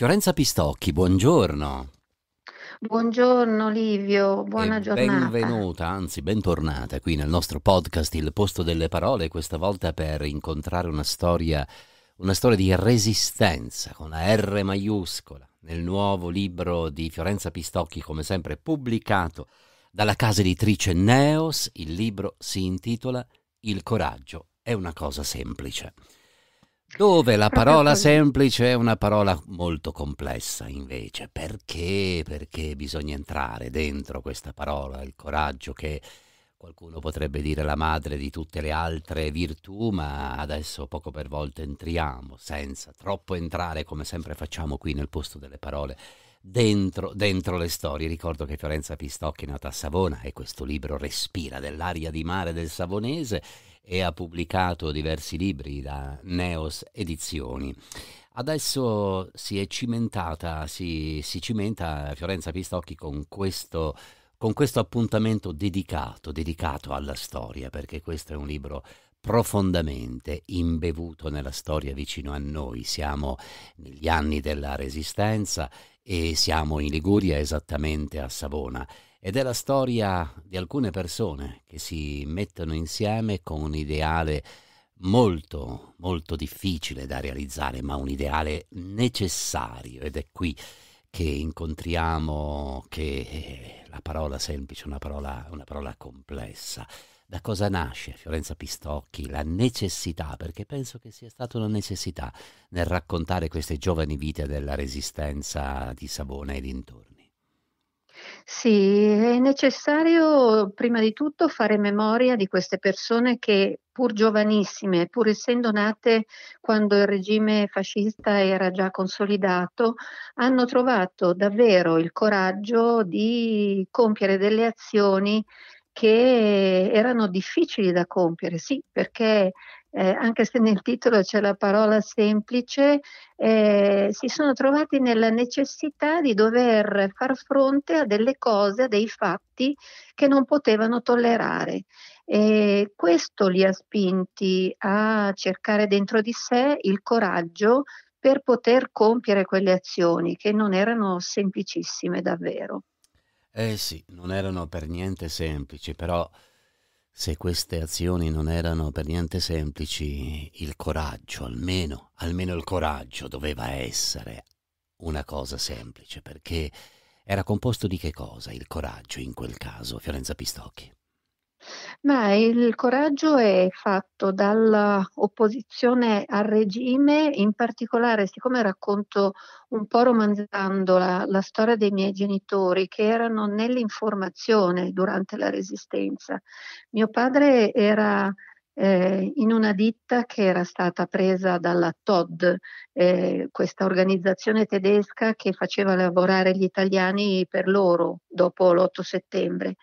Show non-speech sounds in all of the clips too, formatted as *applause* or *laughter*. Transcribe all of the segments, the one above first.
Fiorenza Pistocchi, buongiorno. Buongiorno Livio, buona e giornata. Benvenuta, anzi bentornata qui nel nostro podcast Il posto delle parole, questa volta per incontrare una storia, una storia di resistenza con la R maiuscola nel nuovo libro di Fiorenza Pistocchi, come sempre pubblicato dalla casa editrice Neos. Il libro si intitola Il coraggio è una cosa semplice. Dove la parola semplice è una parola molto complessa invece. Perché? Perché bisogna entrare dentro questa parola, il coraggio che qualcuno potrebbe dire la madre di tutte le altre virtù, ma adesso poco per volta entriamo, senza troppo entrare come sempre facciamo qui nel posto delle parole. Dentro, dentro, le storie. Ricordo che Fiorenza Pistocchi è nata a Savona e questo libro respira dell'aria di mare del Savonese e ha pubblicato diversi libri da Neos Edizioni. Adesso si è cimentata, si, si cimenta Fiorenza Pistocchi con questo, con questo appuntamento dedicato, dedicato alla storia, perché questo è un libro profondamente imbevuto nella storia vicino a noi. Siamo negli anni della Resistenza e siamo in Liguria, esattamente a Savona ed è la storia di alcune persone che si mettono insieme con un ideale molto, molto difficile da realizzare, ma un ideale necessario ed è qui che incontriamo che eh, la parola semplice, una parola, una parola complessa. Da cosa nasce Fiorenza Pistocchi? La necessità, perché penso che sia stata una necessità nel raccontare queste giovani vite della resistenza di Savona e dintorni. Sì, è necessario prima di tutto fare memoria di queste persone che pur giovanissime, pur essendo nate quando il regime fascista era già consolidato, hanno trovato davvero il coraggio di compiere delle azioni che erano difficili da compiere, sì, perché eh, anche se nel titolo c'è la parola semplice, eh, si sono trovati nella necessità di dover far fronte a delle cose, a dei fatti che non potevano tollerare. E questo li ha spinti a cercare dentro di sé il coraggio per poter compiere quelle azioni che non erano semplicissime davvero. Eh sì, non erano per niente semplici, però se queste azioni non erano per niente semplici, il coraggio, almeno, almeno il coraggio doveva essere una cosa semplice, perché era composto di che cosa il coraggio in quel caso, Fiorenza Pistocchi? Ma il coraggio è fatto dall'opposizione al regime, in particolare siccome racconto un po' romanzando la, la, storia dei miei genitori che erano nell'informazione durante la resistenza. Mio padre era eh, in una ditta che era stata presa dalla TOD, eh, questa organizzazione tedesca che faceva lavorare gli italiani per loro dopo l'8 settembre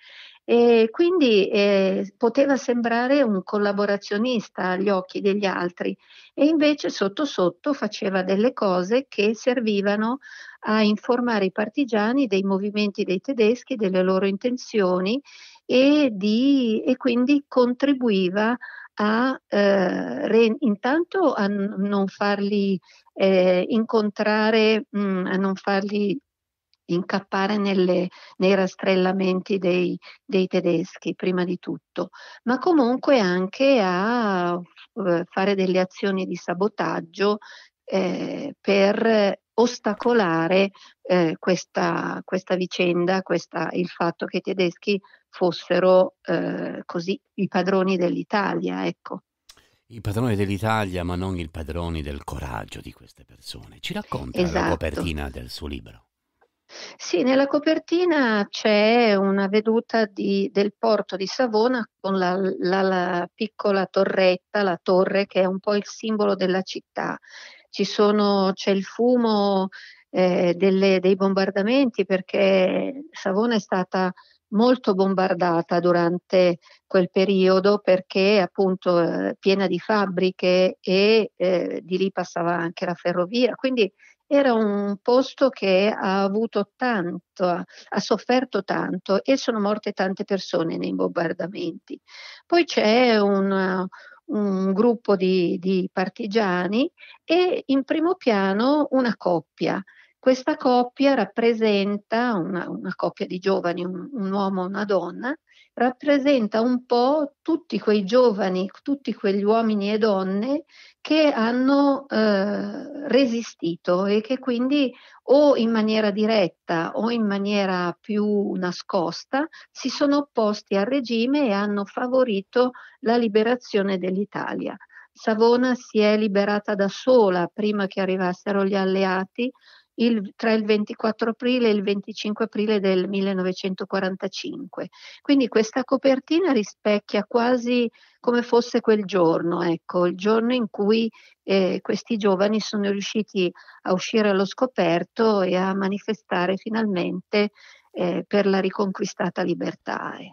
e quindi eh, poteva sembrare un collaborazionista agli occhi degli altri e invece sotto sotto faceva delle cose che servivano a informare i partigiani dei movimenti dei tedeschi, delle loro intenzioni e, di, e quindi contribuiva a, eh, re, intanto a non farli eh, incontrare, mh, mm, a non farli incappare nelle, nei rastrellamenti dei, dei, tedeschi, prima di tutto, ma comunque anche a eh, fare delle azioni di sabotaggio eh, per ostacolare eh, questa, questa, vicenda, questa, il fatto che i tedeschi fossero eh, così i padroni dell'Italia. Ecco. I padroni dell'Italia, ma non i padroni del coraggio di queste persone. Ci racconta esatto. la copertina del suo libro. Sì, nella copertina c'è una veduta di, del porto di Savona con la, la, la, piccola torretta, la torre che è un po' il simbolo della città. Ci sono, c'è il fumo eh, delle, dei bombardamenti perché Savona è stata molto bombardata durante quel periodo perché appunto eh, piena di fabbriche e eh, di lì passava anche la ferrovia, quindi era un posto che ha avuto tanto, ha sofferto tanto e sono morte tante persone nei bombardamenti. Poi c'è un, un gruppo di, di partigiani e in primo piano una coppia. Questa coppia rappresenta una, una coppia di giovani, un, un, uomo e una donna, rappresenta un po' tutti quei giovani, tutti quegli uomini e donne che hanno eh, resistito e che quindi o in maniera diretta o in maniera più nascosta si sono opposti al regime e hanno favorito la liberazione dell'Italia. Savona si è liberata da sola prima che arrivassero gli alleati il, tra il 24 aprile e il 25 aprile del 1945. Quindi questa copertina rispecchia quasi come fosse quel giorno, ecco, il giorno in cui eh, questi giovani sono riusciti a uscire allo scoperto e a manifestare finalmente eh, per la riconquistata libertà. Eh.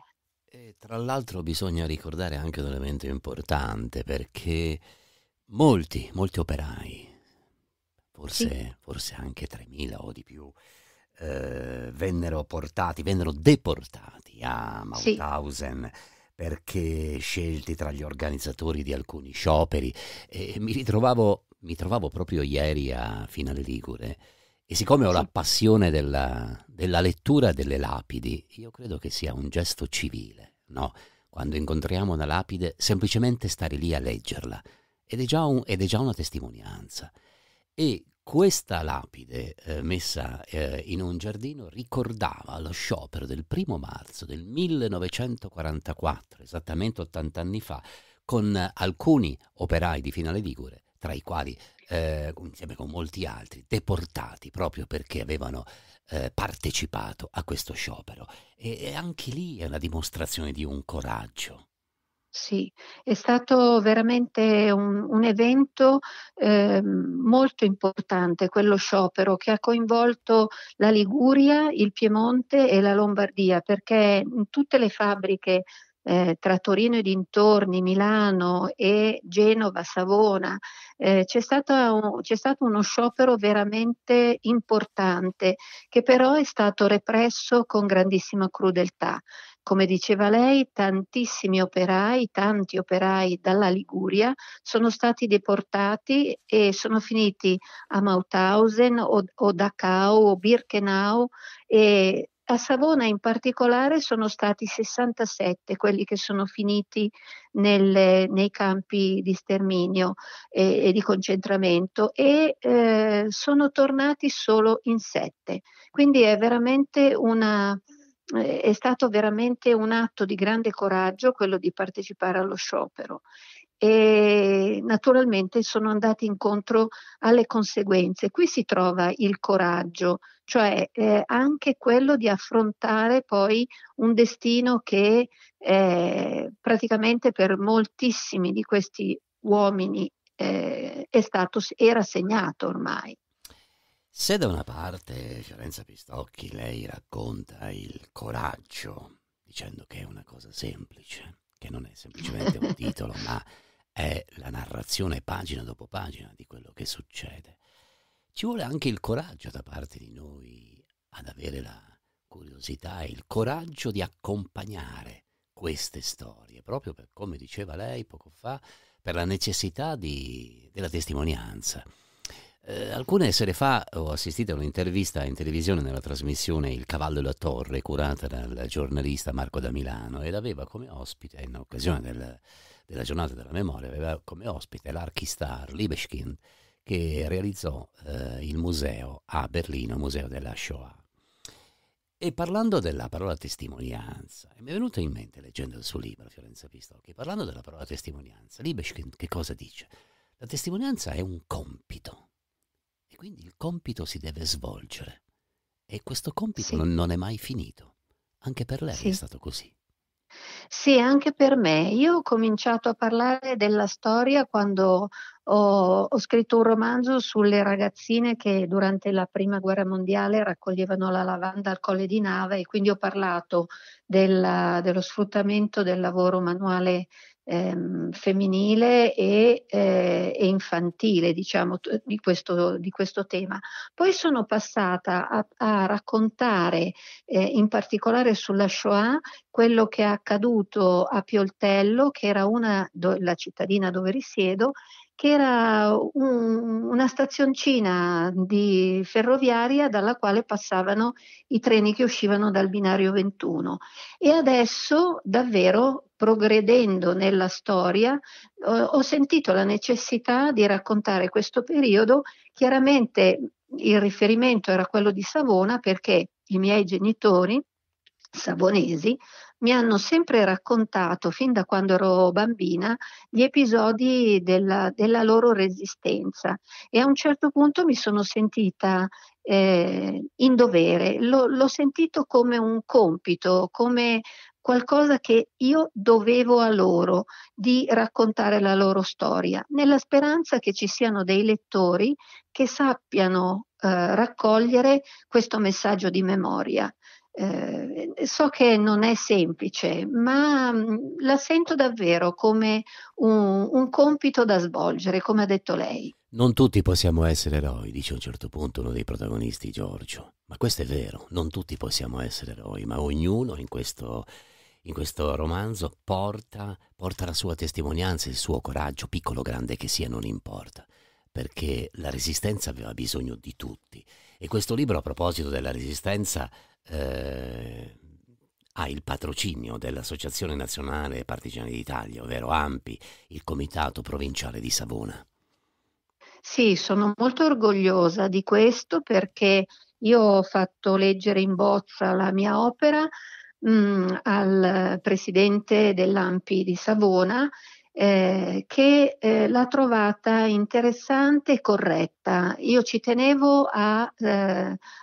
E tra l'altro bisogna ricordare anche un elemento importante perché molti, molti operai forse, sì. forse anche 3.000 o di più, eh, vennero portati, vennero deportati a Mauthausen. Sì perché scelti tra gli organizzatori di alcuni scioperi e mi ritrovavo mi trovavo proprio ieri a Finale Ligure e siccome ho la passione della, della, lettura delle lapidi, io credo che sia un gesto civile, no? Quando incontriamo una lapide, semplicemente stare lì a leggerla ed è già, un, ed è già una testimonianza e questa lapide eh, messa eh, in un giardino ricordava lo sciopero del primo marzo del 1944, esattamente 80 anni fa, con alcuni operai di Finale Ligure, tra i quali, eh, insieme con molti altri, deportati proprio perché avevano eh, partecipato a questo sciopero. E, e anche lì è una dimostrazione di un coraggio sì, è stato veramente un, un evento eh, molto importante quello sciopero che ha coinvolto la Liguria, il Piemonte e la Lombardia perché in tutte le fabbriche eh, tra Torino e dintorni, Milano e Genova, Savona, eh, c'è, stato, c'è, stato uno sciopero veramente importante che però è stato represso con grandissima crudeltà. Come diceva lei, tantissimi operai, tanti operai dalla Liguria sono stati deportati e sono finiti a Mauthausen o, o Dachau o Birkenau e a Savona in particolare sono stati 67 quelli che sono finiti nel, nei campi di sterminio e, e di concentramento e eh, sono tornati solo in 7. Quindi è veramente una, eh, è stato veramente un atto di grande coraggio quello di partecipare allo sciopero e naturalmente sono andati incontro alle conseguenze. Qui si trova il coraggio, cioè eh, anche quello di affrontare poi un destino che eh, praticamente per moltissimi di questi uomini eh, stato, era segnato ormai. Se da una parte Fiorenza Pistocchi lei racconta il coraggio, dicendo che è una cosa semplice, che non è semplicemente un *laughs* titolo, ma è la narrazione pagina dopo pagina di quello che succede, ci vuole anche il coraggio da parte di noi ad avere la curiosità e il coraggio di accompagnare queste storie, proprio per, come diceva lei poco fa, per la necessità di, della testimonianza eh, alcune sere fa ho assistito a un'intervista in televisione nella trasmissione Il cavallo e la torre curata dal giornalista Marco da Milano ed aveva come ospite, in occasione del, della giornata della memoria, aveva come ospite l'archistar Libeskind che realizzò eh, il museo a Berlino, museo della Shoah. E parlando della parola testimonianza, mi è venuto in mente, leggendo il suo libro, Fiorenza Pistocchi, parlando della parola testimonianza, Libeskind che cosa dice? La testimonianza è un compito e quindi il compito si deve svolgere e questo compito sì. non è mai finito. Anche per lei sì. è stato così. Sì, anche per me. Io ho cominciato a parlare della storia quando ho, ho, scritto un romanzo sulle ragazzine che durante la prima guerra mondiale raccoglievano la lavanda al colle di Nava e quindi ho parlato della, dello sfruttamento del lavoro manuale ehm, femminile e, eh, e, infantile, diciamo, di questo, di questo, tema. Poi sono passata a, a raccontare eh, in particolare sulla Shoah quello che è accaduto a Pioltello, che era una, do, la cittadina dove risiedo, che era un, una stazioncina di ferroviaria dalla quale passavano i treni che uscivano dal binario 21 e adesso davvero progredendo nella storia ho, ho sentito la necessità di raccontare questo periodo chiaramente il riferimento era quello di Savona perché i miei genitori savonesi mi hanno sempre raccontato, fin da quando ero bambina, gli episodi della, della loro resistenza e a un certo punto mi sono sentita eh, in dovere, Lo, l'ho sentito come un compito, come qualcosa che io dovevo a loro di raccontare la loro storia, nella speranza che ci siano dei lettori che sappiano eh, raccogliere questo messaggio di memoria. Ehm, so che non è semplice, ma mhmm, la sento davvero come un, un, compito da svolgere, come ha detto lei. Non tutti possiamo essere eroi, dice a un certo punto uno dei protagonisti, Giorgio. Ma questo è vero, non tutti possiamo essere eroi, ma ognuno in questo, in questo romanzo porta, porta la sua testimonianza, il suo coraggio, piccolo o grande che sia, non importa perché la resistenza aveva bisogno di tutti. E questo libro a proposito della resistenza eh, ha il patrocinio dell'Associazione Nazionale Partigiani d'Italia, ovvero AMPI, il Comitato Provinciale di Savona. Sì, sono molto orgogliosa di questo perché io ho fatto leggere in bozza la mia opera mh, mm, al presidente dell'AMPI di Savona eh, che eh, l'ha trovata interessante e corretta. Io ci tenevo a, eh,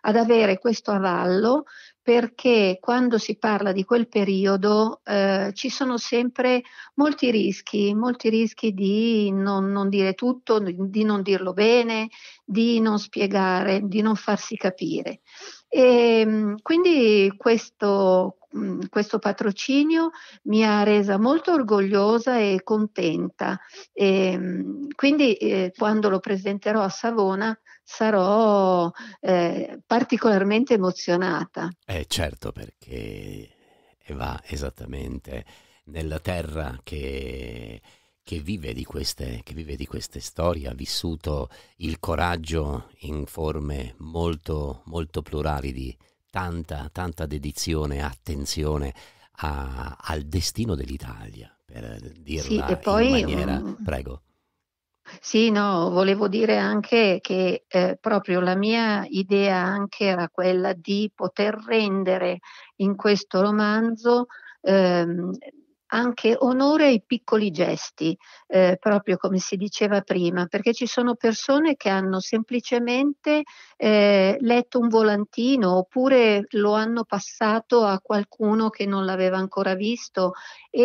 ad avere questo avallo perché quando si parla di quel periodo eh, ci sono sempre molti rischi, molti rischi di non, non dire tutto, di non dirlo bene, di non spiegare, di non farsi capire. E, ehm, quindi questo, Mm, questo patrocinio mi ha resa molto orgogliosa e contenta. E, ehm, quindi eh, quando lo presenterò a Savona sarò eh, particolarmente emozionata. Eh certo perché va esattamente nella terra che, che, vive di queste, che vive di queste storie, ha vissuto il coraggio in forme molto, molto plurali di, tanta, tanta dedizione e attenzione a, al destino dell'Italia, per dirla sì, poi, in maniera... Um, prego. Sì, no, volevo dire anche che eh, proprio la mia idea anche era quella di poter rendere in questo romanzo ehm, anche onore ai piccoli gesti, eh, proprio come si diceva prima, perché ci sono persone che hanno semplicemente eh, letto un volantino oppure lo hanno passato a qualcuno che non l'aveva ancora visto e,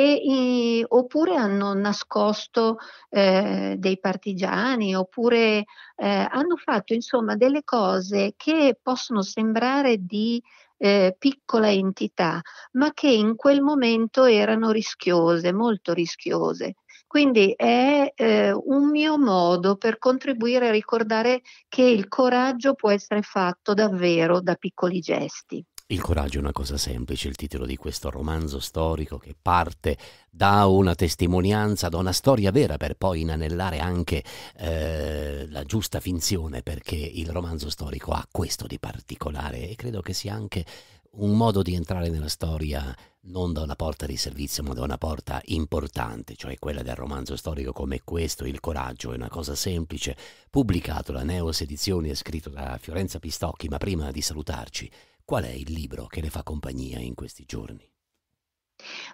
eh, oppure hanno nascosto eh, dei partigiani oppure eh, hanno fatto insomma delle cose che possono sembrare di eh, piccola entità, ma che in quel momento erano rischiose, molto rischiose. Quindi è eh, un mio modo per contribuire a ricordare che il coraggio può essere fatto davvero da piccoli gesti. Il coraggio è una cosa semplice, il titolo di questo romanzo storico che parte da una testimonianza, da una storia vera per poi inanellare anche eh, la giusta finzione perché il romanzo storico ha questo di particolare e credo che sia anche un modo di entrare nella storia non da una porta di servizio ma da una porta importante, cioè quella del romanzo storico come questo, Il coraggio è una cosa semplice, pubblicato da Neos Edizioni e scritto da Fiorenza Pistocchi, ma prima di salutarci qual è il libro che le fa compagnia in questi giorni.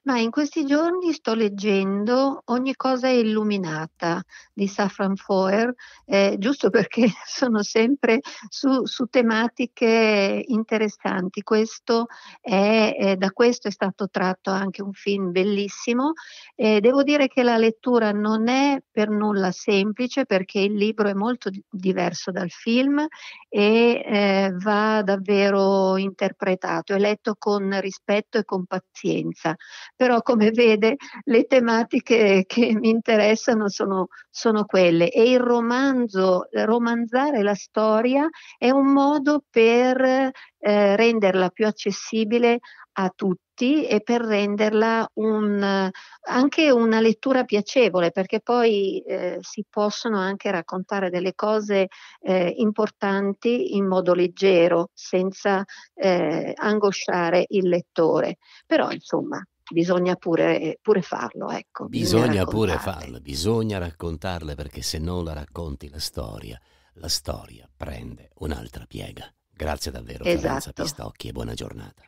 Ma in questi giorni sto leggendo Ogni cosa è illuminata di Safran Foer, eh, giusto perché *laughs* sono sempre su, su tematiche interessanti. Questo è, eh, da questo è stato tratto anche un film bellissimo. Eh, devo dire che la lettura non è per nulla semplice perché il libro è molto diverso dal film e eh, va davvero interpretato, è letto con rispetto e con pazienza però come vede le tematiche che mi interessano sono, sono quelle e il romanzo, romanzare la storia è un modo per eh, renderla più accessibile a tutti e per renderla un, anche una lettura piacevole, perché poi eh, si possono anche raccontare delle cose eh, importanti in modo leggero, senza eh, angosciare il lettore. Però insomma, bisogna pure, pure farlo. Ecco, bisogna, bisogna pure farlo, bisogna raccontarle perché se non la racconti la storia, la storia prende un'altra piega. Grazie davvero esatto. Carenza Pistocchi e buona giornata.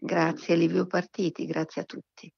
Grazie Livio Partiti, grazie a tutti.